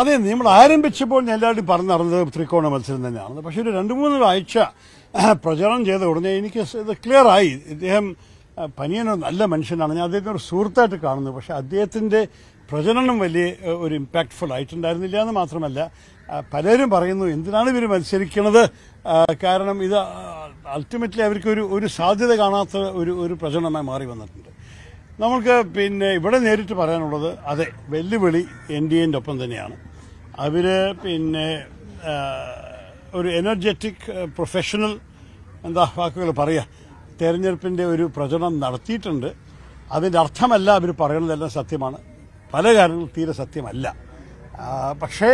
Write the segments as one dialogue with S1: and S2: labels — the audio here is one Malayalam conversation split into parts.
S1: അതെ നമ്മൾ ആരംഭിച്ചപ്പോൾ ഞാൻ എല്ലാവരും പറഞ്ഞു നടന്നത് ത്രികോണ മത്സരം തന്നെയാണ് പക്ഷേ ഒരു രണ്ട് മൂന്ന് ആഴ്ച പ്രചരണം ചെയ്ത ഉടനെ എനിക്ക് ഇത് ക്ലിയറായി ഇദ്ദേഹം പനിയനൊരു നല്ല മനുഷ്യനാണ് ഞാൻ അദ്ദേഹത്തിന് ഒരു സുഹൃത്തായിട്ട് കാണുന്നു പക്ഷേ അദ്ദേഹത്തിൻ്റെ പ്രചരണം വലിയ ഒരു ഇമ്പാക്ട്ഫുൾ ആയിട്ടുണ്ടായിരുന്നില്ല എന്ന് മാത്രമല്ല പലരും പറയുന്നു എന്തിനാണ് ഇവർ മത്സരിക്കുന്നത് കാരണം ഇത് അൾട്ടിമേറ്റ്ലി അവർക്ക് ഒരു ഒരു സാധ്യത കാണാത്ത ഒരു ഒരു പ്രചരണമായി മാറി വന്നിട്ടുണ്ട് നമുക്ക് പിന്നെ ഇവിടെ നേരിട്ട് പറയാനുള്ളത് അതെ വെല്ലുവിളി എൻ ഡി എൻ്റെ ഒപ്പം തന്നെയാണ് അവർ പിന്നെ ഒരു എനർജറ്റിക് പ്രൊഫഷണൽ എന്താ വാക്കുകൾ പറയുക തെരഞ്ഞെടുപ്പിൻ്റെ ഒരു പ്രചരണം നടത്തിയിട്ടുണ്ട് അതിൻ്റെ അർത്ഥമല്ല അവർ പറയുന്നതെല്ലാം സത്യമാണ് പല കാര്യങ്ങളും തീരെ സത്യമല്ല പക്ഷേ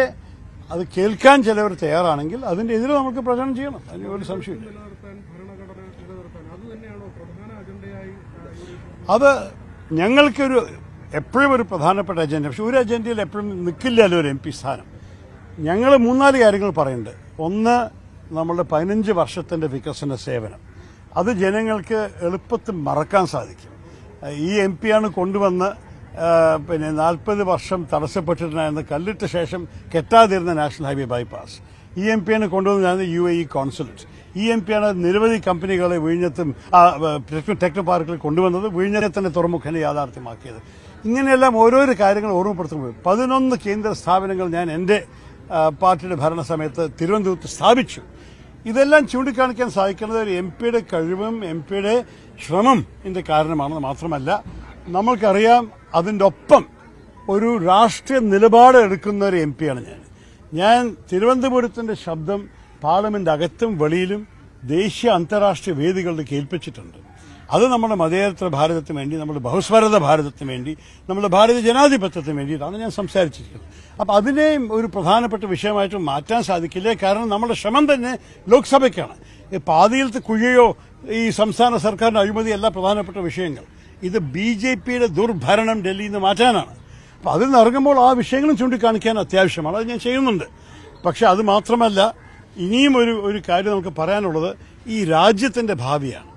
S1: അത് കേൾക്കാൻ ചിലവർ തയ്യാറാണെങ്കിൽ അതിൻ്റെ എതിരെ നമുക്ക് പ്രചരണം ചെയ്യണം അതിന് ഒരു സംശയമില്ല അത് ഞങ്ങൾക്കൊരു എപ്പോഴും ഒരു പ്രധാനപ്പെട്ട അജണ്ട പക്ഷെ ഒരു അജണ്ടയിൽ എപ്പോഴും നിൽക്കില്ലല്ലോ ഒരു എം പി സ്ഥാനം ഞങ്ങൾ മൂന്നാല് കാര്യങ്ങൾ പറയുന്നുണ്ട് ഒന്ന് നമ്മളുടെ പതിനഞ്ച് വർഷത്തിൻ്റെ വികസന സേവനം അത് ജനങ്ങൾക്ക് എളുപ്പത്തിൽ മറക്കാൻ സാധിക്കും ഈ എം പിയാണ് കൊണ്ടുവന്ന് പിന്നെ നാൽപ്പത് വർഷം തടസ്സപ്പെട്ടിട്ടുണ്ടായിരുന്ന കല്ലിട്ട ശേഷം കെട്ടാതിരുന്ന national highway bypass E M പിയാണ് കൊണ്ടുവന്നതാണ് U A E consulate E M പിയാണ് നിരവധി കമ്പനികളെ വിഴിഞ്ഞത്തും ടെക്നോ പാർക്കിൽ കൊണ്ടുവന്നത് തന്നെ തുറമുഖനെ യാഥാർത്ഥ്യമാക്കിയത് ഇങ്ങനെയെല്ലാം ഓരോരോ കാര്യങ്ങൾ ഓർമ്മപ്പെടുത്തുമ്പോൾ പതിനൊന്ന് കേന്ദ്ര സ്ഥാപനങ്ങൾ ഞാൻ എൻ്റെ പാർട്ടിയുടെ ഭരണസമയത്ത് തിരുവനന്തപുരത്ത് സ്ഥാപിച്ചു ഇതെല്ലാം ചൂണ്ടിക്കാണിക്കാൻ സാധിക്കുന്നത് ഒരു എം പിയുടെ കഴിവും എം പിയുടെ ശ്രമം ഇതിന്റെ കാരണമാണെന്ന് മാത്രമല്ല നമ്മൾക്കറിയാം അതിൻ്റെ ഒപ്പം ഒരു രാഷ്ട്രീയ നിലപാട് എടുക്കുന്ന ഒരു എം പിയാണ് ഞാൻ ഞാൻ തിരുവനന്തപുരത്തിന്റെ ശബ്ദം പാർലമെന്റ് അകത്തും വെളിയിലും ദേശീയ അന്താരാഷ്ട്ര വേദികളിൽ കേൾപ്പിച്ചിട്ടുണ്ട് അത് നമ്മുടെ മതേതര ഭാരതത്തിന് വേണ്ടി നമ്മുടെ ബഹുസ്വരത ഭാരതത്തിന് വേണ്ടി നമ്മുടെ ഭാരത ജനാധിപത്യത്തിന് വേണ്ടിയിട്ടാണ് ഞാൻ സംസാരിച്ചിരിക്കുന്നത് അപ്പം അതിനെയും ഒരു പ്രധാനപ്പെട്ട വിഷയമായിട്ട് മാറ്റാൻ സാധിക്കില്ല കാരണം നമ്മുടെ ശ്രമം തന്നെ ലോക്സഭയ്ക്കാണ് ഈ പാതിയിലത്തെ കുഴിയോ ഈ സംസ്ഥാന സർക്കാരിൻ്റെ അഴിമതിയല്ല പ്രധാനപ്പെട്ട വിഷയങ്ങൾ ഇത് ബി ജെ പിയുടെ ദുർഭരണം ഡൽഹിയിൽ നിന്ന് മാറ്റാനാണ് അപ്പം അതിൽ നിന്ന് ഇറങ്ങുമ്പോൾ ആ വിഷയങ്ങളും ചൂണ്ടിക്കാണിക്കാൻ അത്യാവശ്യമാണ് അത് ഞാൻ ചെയ്യുന്നുണ്ട് പക്ഷെ അത് മാത്രമല്ല ഇനിയും ഒരു ഒരു കാര്യം നമുക്ക് പറയാനുള്ളത് ഈ രാജ്യത്തിൻ്റെ ഭാവിയാണ്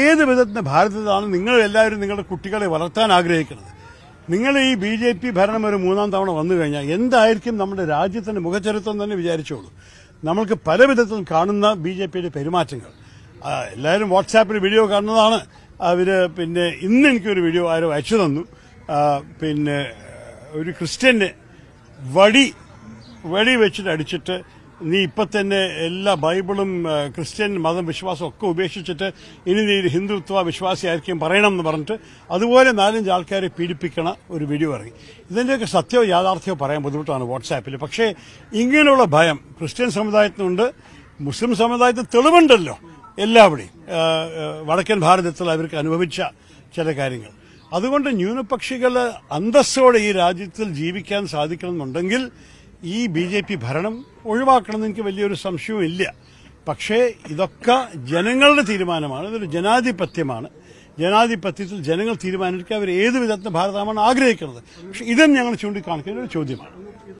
S1: ഏത് വിധത്തിന് ഭാരതത്തിലാണ് നിങ്ങൾ എല്ലാവരും നിങ്ങളുടെ കുട്ടികളെ വളർത്താൻ ആഗ്രഹിക്കുന്നത് നിങ്ങൾ ഈ ബി ജെ പി ഭരണം ഒരു മൂന്നാം തവണ വന്നു കഴിഞ്ഞാൽ എന്തായിരിക്കും നമ്മുടെ രാജ്യത്തിന്റെ മുഖചരിത്രം തന്നെ വിചാരിച്ചോളൂ നമ്മൾക്ക് പല വിധത്തിലും കാണുന്ന ബി ജെ പിയുടെ പെരുമാറ്റങ്ങൾ എല്ലാവരും വാട്സാപ്പിൽ വീഡിയോ കാണുന്നതാണ് അവർ പിന്നെ ഇന്ന് എനിക്കൊരു വീഡിയോ ആരും അയച്ചു തന്നു പിന്നെ ഒരു ക്രിസ്ത്യൻ്റെ വടി വടി വെച്ചിട്ട് അടിച്ചിട്ട് നീ ഇപ്പം തന്നെ എല്ലാ ബൈബിളും ക്രിസ്ത്യൻ മതം വിശ്വാസം ഒക്കെ ഉപേക്ഷിച്ചിട്ട് ഇനി നീ ഒരു ഹിന്ദുത്വ വിശ്വാസിയായിരിക്കും പറയണം എന്ന് പറഞ്ഞിട്ട് അതുപോലെ നാലഞ്ച് ആൾക്കാരെ പീഡിപ്പിക്കണ ഒരു വീഡിയോ ഇറങ്ങി ഇതിൻ്റെയൊക്കെ സത്യോ യാഥാർത്ഥ്യമോ പറയാൻ ബുദ്ധിമുട്ടാണ് വാട്സാപ്പിൽ പക്ഷേ ഇങ്ങനെയുള്ള ഭയം ക്രിസ്ത്യൻ സമുദായത്തിനുണ്ട് മുസ്ലിം സമുദായത്തിന് തെളിവുണ്ടല്ലോ എല്ലാവിടെയും വടക്കൻ ഭാരതത്തിൽ അവർക്ക് അനുഭവിച്ച ചില കാര്യങ്ങൾ അതുകൊണ്ട് ന്യൂനപക്ഷികൾ അന്തസ്സോടെ ഈ രാജ്യത്തിൽ ജീവിക്കാൻ സാധിക്കണമെന്നുണ്ടെങ്കിൽ ഈ ബി ജെ പി ഭരണം ഒഴിവാക്കണമെന്ന് എനിക്ക് വലിയൊരു സംശയവുമില്ല പക്ഷേ ഇതൊക്കെ ജനങ്ങളുടെ തീരുമാനമാണ് ഇതൊരു ജനാധിപത്യമാണ് ജനാധിപത്യത്തിൽ ജനങ്ങൾ തീരുമാനിക്കുക അവർ ഏത് വിധത്തിൽ ഭാരതമാണ് ആഗ്രഹിക്കുന്നത് പക്ഷെ ഇതും ഞങ്ങൾ ചൂണ്ടിക്കാണിക്കുന്ന ഒരു ചോദ്യമാണ്